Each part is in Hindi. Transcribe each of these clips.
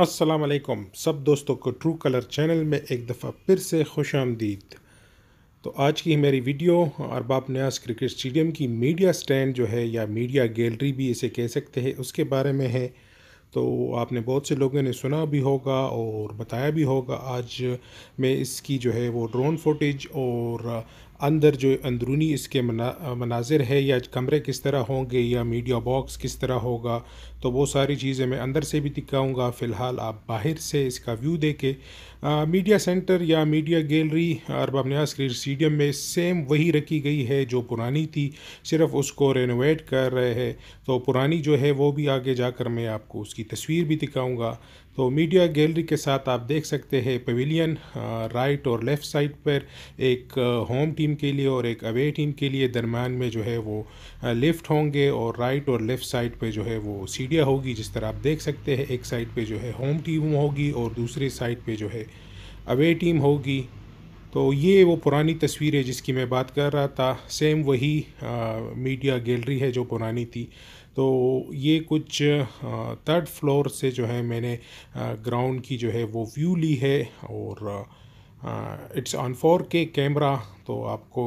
असलकम सब दोस्तों को ट्रू कलर चैनल में एक दफ़ा फिर से खुश आमदीद तो आज की मेरी video Arbab Niaz cricket stadium की मीडिया स्टैंड जो है या मीडिया गैलरी भी इसे कह सकते हैं उसके बारे में है तो आपने बहुत से लोगों ने सुना भी होगा और बताया भी होगा आज मैं इसकी जो है वो ड्रोन फोटेज और अंदर जो अंदरूनी इसके मना मनाजिर है या कमरे किस तरह होंगे या मीडिया बॉक्स किस तरह होगा तो वो सारी चीज़ें मैं अंदर से भी दिखाऊंगा फ़िलहाल आप बाहर से इसका व्यू दे के मीडिया सेंटर या मीडिया गैलरी अरबा न्यास के स्टेडियम में सेम वही रखी गई है जो पुरानी थी सिर्फ उसको रेनोवेट कर रहे हैं तो पुरानी जो है वो भी आगे जाकर मैं आपको उसकी तस्वीर भी दिखाऊँगा तो मीडिया गैलरी के साथ आप देख सकते हैं पवेलियन राइट और लेफ़्ट साइड पर एक होम टीम के लिए और एक अवे टीम के लिए दरमियान में जो है वो लेफ़्ट होंगे और राइट और लेफ़्ट साइड पे जो है वो सीढ़ियाँ होगी जिस तरह आप देख सकते हैं एक साइड पे जो है होम टीम होगी और दूसरी साइड पे जो है अवे टीम होगी तो ये वो पुरानी तस्वीर है जिसकी मैं बात कर रहा था सेम वही आ, मीडिया गैलरी है जो पुरानी थी तो ये कुछ थर्ड फ्लोर से जो है मैंने ग्राउंड की जो है वो व्यू ली है और it's on four K camera तो आपको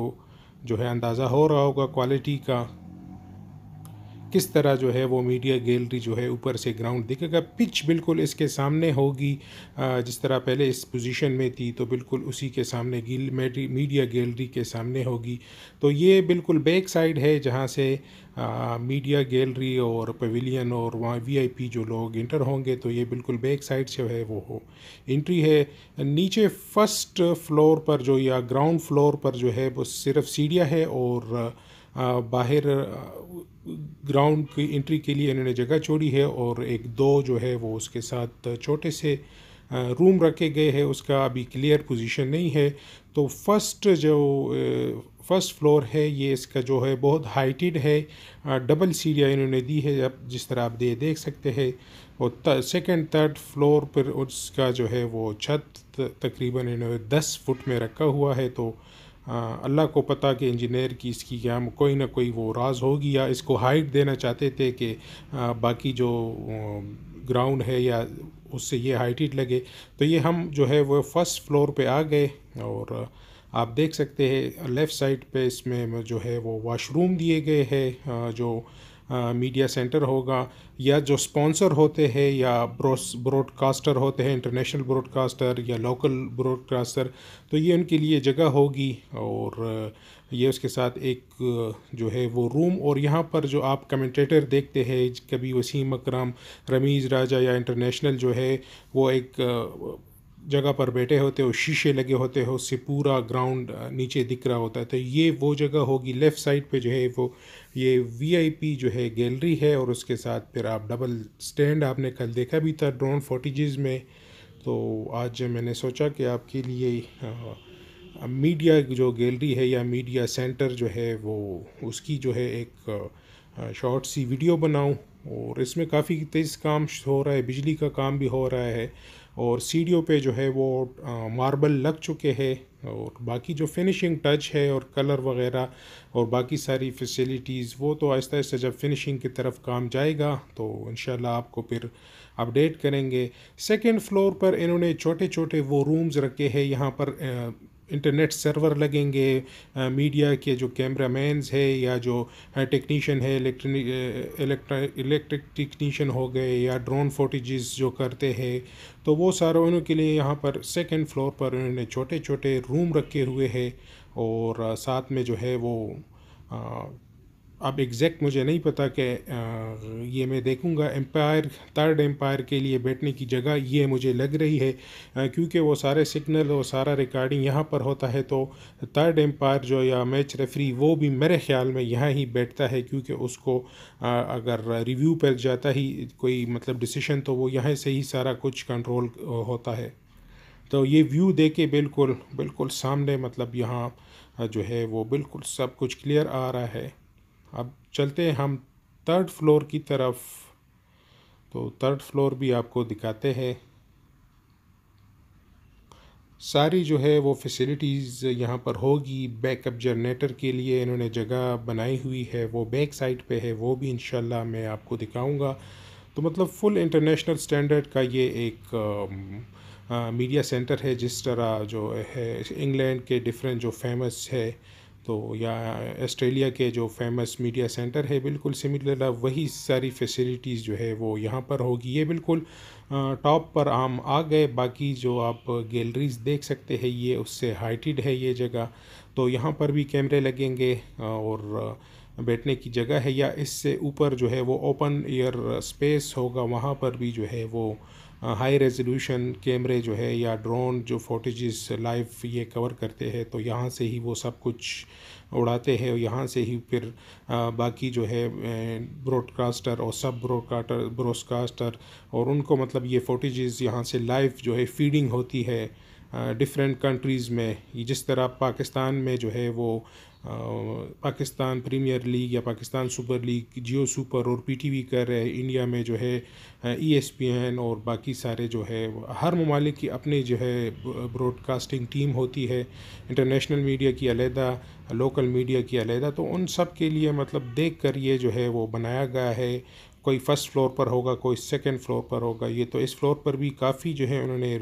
जो है अंदाज़ा हो रहा होगा क्वालिटी का किस तरह जो है वो मीडिया गैलरी जो है ऊपर से ग्राउंड दिखेगा पिच बिल्कुल इसके सामने होगी जिस तरह पहले इस पोजीशन में थी तो बिल्कुल उसी के सामने गिल मीडिया गैलरी के सामने होगी तो ये बिल्कुल बैक साइड है जहाँ से आ, मीडिया गैलरी और पवेलियन और वहाँ वी जो लोग इंटर होंगे तो ये बिल्कुल बैक साइड से है वो हो इंट्री है नीचे फर्स्ट फ्लोर पर जो या ग्राउंड फ्लोर पर जो है वो सिर्फ सीढ़ियाँ है और बाहर ग्राउंड की एंट्री के लिए इन्होंने जगह छोड़ी है और एक दो जो है वो उसके साथ छोटे से रूम रखे गए हैं उसका अभी क्लियर पोजीशन नहीं है तो फर्स्ट जो फर्स्ट फ्लोर है ये इसका जो है बहुत हाइटेड है डबल सीढ़ियाँ इन्होंने दी है अब जिस तरह आप दे देख सकते हैं और सेकंड थर्ड फ्लोर पर उसका जो है वो छत तकरीबन इन्होंने दस फुट में रखा हुआ है तो हाँ, अल्लाह को पता कि इंजीनियर की इसकी क्या कोई ना कोई वो राज होगी या इसको हाइट देना चाहते थे कि हाँ, बाकी जो ग्राउंड है या उससे ये हाइटेड लगे तो ये हम जो है वो फर्स्ट फ्लोर पे आ गए और आप देख सकते हैं लेफ़्ट साइड पे इसमें जो है वो वॉशरूम दिए गए हैं हाँ, जो मीडिया सेंटर होगा या जो स्पॉन्सर होते हैं या ब्रॉडकास्टर होते हैं इंटरनेशनल ब्रॉडकास्टर या लोकल ब्रॉडकास्टर तो ये उनके लिए जगह होगी और ये उसके साथ एक जो है वो रूम और यहाँ पर जो आप कमेंटेटर देखते हैं कभी वसीम अकरम रमीज़ राजा या इंटरनेशनल जो है वो एक जगह पर बैठे होते हो शीशे लगे होते हो उससे पूरा ग्राउंड नीचे दिख रहा होता है तो ये वो जगह होगी लेफ़्ट साइड पे जो है वो ये वीआईपी जो है गैलरी है और उसके साथ फिर आप डबल स्टैंड आपने कल देखा भी था ड्रोन फोटेजेस में तो आज मैंने सोचा कि आपके लिए मीडिया जो गैलरी है या मीडिया सेंटर जो है वो उसकी जो है एक शॉर्ट सी वीडियो बनाऊँ और इसमें काफ़ी तेज़ काम हो रहा है बिजली का काम भी हो रहा है और सीढ़ियों पे जो है वो मार्बल लग चुके हैं और बाकी जो फिनिशिंग टच है और कलर वगैरह और बाकी सारी फैसिलिटीज़ वो तो आहिस्ता आहिस्ता जब फिनिशिंग की तरफ काम जाएगा तो इन आपको फिर अपडेट करेंगे सेकेंड फ्लोर पर इन्होंने छोटे छोटे वो रूम्स रखे हैं यहाँ पर इंटरनेट सर्वर लगेंगे मीडिया के जो कैमरा मैंस है या जो टेक्नीशियन है इलेक्ट्रिक टेक्नीशियन हो गए या ड्रोन फोटेजेस जो करते हैं तो वो सारा उनके लिए यहाँ पर सेकेंड फ्लोर पर उन्होंने छोटे छोटे रूम रखे हुए हैं और साथ में जो है वो अब एग्जैक्ट मुझे नहीं पता कि ये मैं देखूंगा एम्पायर थर्ड एम्पायर के लिए बैठने की जगह ये मुझे लग रही है क्योंकि वो सारे सिग्नल और सारा रिकॉर्डिंग यहाँ पर होता है तो थर्ड एम्पायर जो या मैच रेफरी वो भी मेरे ख्याल में यहाँ ही बैठता है क्योंकि उसको अगर रिव्यू पर जाता ही कोई मतलब डिसीशन तो वो यहाँ से ही सारा कुछ कंट्रोल होता है तो ये व्यू दे के बिल्कुल बिल्कुल सामने मतलब यहाँ जो है वो बिल्कुल सब कुछ क्लियर आ रहा है अब चलते हैं हम थर्ड फ्लोर की तरफ तो थर्ड फ्लोर भी आपको दिखाते हैं सारी जो है वो फैसिलिटीज़ यहाँ पर होगी बैकअप जनरेटर के लिए इन्होंने जगह बनाई हुई है वो बैक साइड पे है वो भी इंशाल्लाह मैं आपको दिखाऊंगा तो मतलब फुल इंटरनेशनल स्टैंडर्ड का ये एक मीडिया सेंटर है जिस तरह जो है इंग्लैंड के डिफरेंट जो फेमस है तो या ऑस्ट्रेलिया के जो फेमस मीडिया सेंटर है बिल्कुल सिमिलर वही सारी फैसिलिटीज़ जो है वो यहाँ पर होगी ये बिल्कुल टॉप पर आम आ गए बाकी जो आप गैलरीज़ देख सकते हैं ये उससे हाइटेड है ये जगह तो यहाँ पर भी कैमरे लगेंगे और बैठने की जगह है या इससे ऊपर जो है वो ओपन एयर स्पेस होगा वहाँ पर भी जो है वो हाई रेजोल्यूशन कैमरे जो है या ड्रोन जो फोटेज लाइव ये कवर करते हैं तो यहाँ से ही वो सब कुछ उड़ाते हैं और यहाँ से ही फिर बाकी जो है ब्रॉडकास्टर और सब ब्रॉडकास्टर ब्रॉडकास्टर और उनको मतलब ये फोटेज़ यहाँ से लाइव जो है फीडिंग होती है डिफरेंट कंट्रीज़ में जिस तरह पाकिस्तान में जो है वो पाकिस्तान प्रीमियर लीग या Pakistan super league Geo super और पीटीवी कर रहे हैं इंडिया में जो है ईएसपीएन e और बाकी सारे जो है हर ममालिक की अपनी जो है ब्रॉडकास्टिंग टीम होती है इंटरनेशनल मीडिया की अलहदा लोकल मीडिया की अलहदा तो उन सब के लिए मतलब देख कर ये जो है वो बनाया गया है कोई फर्स्ट फ्लोर पर होगा कोई सेकंड फ्लोर पर होगा ये तो इस फ्लोर पर भी काफ़ी जो है उन्होंने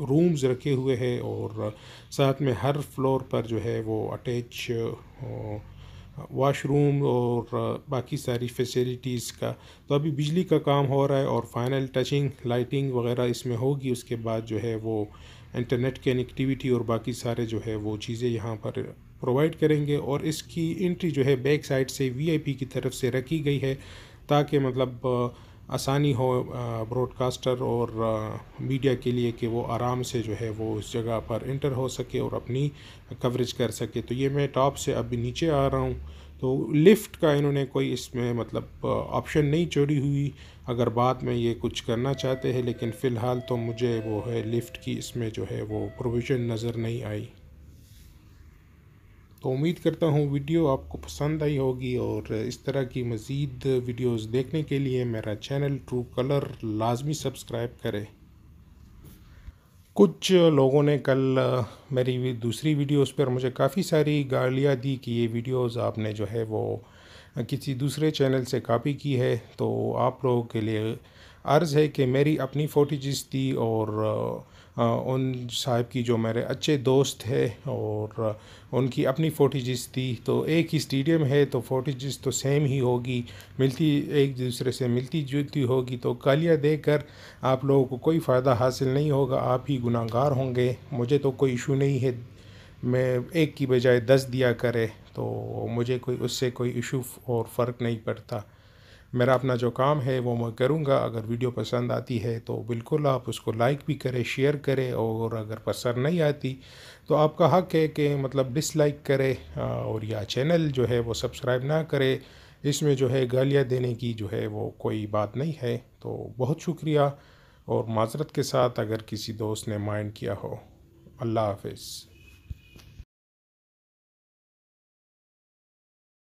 रूम्स रखे हुए हैं और साथ में हर फ्लोर पर जो है वो अटैच वॉशरूम और बाकी सारी फैसिलिटीज़ का तो अभी बिजली का काम हो रहा है और फाइनल टचिंग लाइटिंग वगैरह इसमें होगी उसके बाद जो है वो इंटरनेट कनेक्टिविटी और बाकी सारे जो है वो चीज़ें यहाँ पर प्रोवाइड करेंगे और इसकी एंट्री जो है बैक साइड से वीआईपी की तरफ से रखी गई है ताकि मतलब आसानी हो ब्रॉडकास्टर और मीडिया के लिए कि वो आराम से जो है वो उस जगह पर इंटर हो सके और अपनी कवरेज कर सके तो ये मैं टॉप से अभी नीचे आ रहा हूँ तो लिफ्ट का इन्होंने कोई इसमें मतलब ऑप्शन नहीं चोरी हुई अगर बाद में ये कुछ करना चाहते हैं लेकिन फ़िलहाल तो मुझे वो है लिफ्ट की इसमें जो है वो प्रोविज़न नज़र नहीं आई तो उम्मीद करता हूँ वीडियो आपको पसंद आई होगी और इस तरह की मज़ीद वीडियोस देखने के लिए मेरा चैनल ट्रू कलर लाजमी सब्सक्राइब करें कुछ लोगों ने कल मेरी दूसरी वीडियोस पर मुझे काफ़ी सारी गालियाँ दी कि ये वीडियोस आपने जो है वो किसी दूसरे चैनल से कॉपी की है तो आप लोगों के लिए अर्ज़ है कि मेरी अपनी फोटेजेस थी और उन साहब की जो मेरे अच्छे दोस्त है और उनकी अपनी फोटेजेस थी तो एक ही स्टेडियम है तो फोटेजेस तो सेम ही होगी मिलती एक दूसरे से मिलती जुलती होगी तो गालियाँ देकर आप लोगों को कोई फ़ायदा हासिल नहीं होगा आप ही गुनागार होंगे मुझे तो कोई इशू नहीं है मैं एक की बजाय दस दिया करे तो मुझे कोई उससे कोई इशू और फ़र्क नहीं पड़ता मेरा अपना जो काम है वो मैं करूँगा अगर वीडियो पसंद आती है तो बिल्कुल आप उसको लाइक भी करें शेयर करें और अगर पसंद नहीं आती तो आपका हक है कि मतलब डिसलाइक करें और या चैनल जो है वो सब्सक्राइब ना करे इसमें जो है गालियाँ देने की जो है वो कोई बात नहीं है तो बहुत शुक्रिया और माजरत के साथ अगर किसी दोस्त ने माइंड किया हो अल्लाह हाफिज़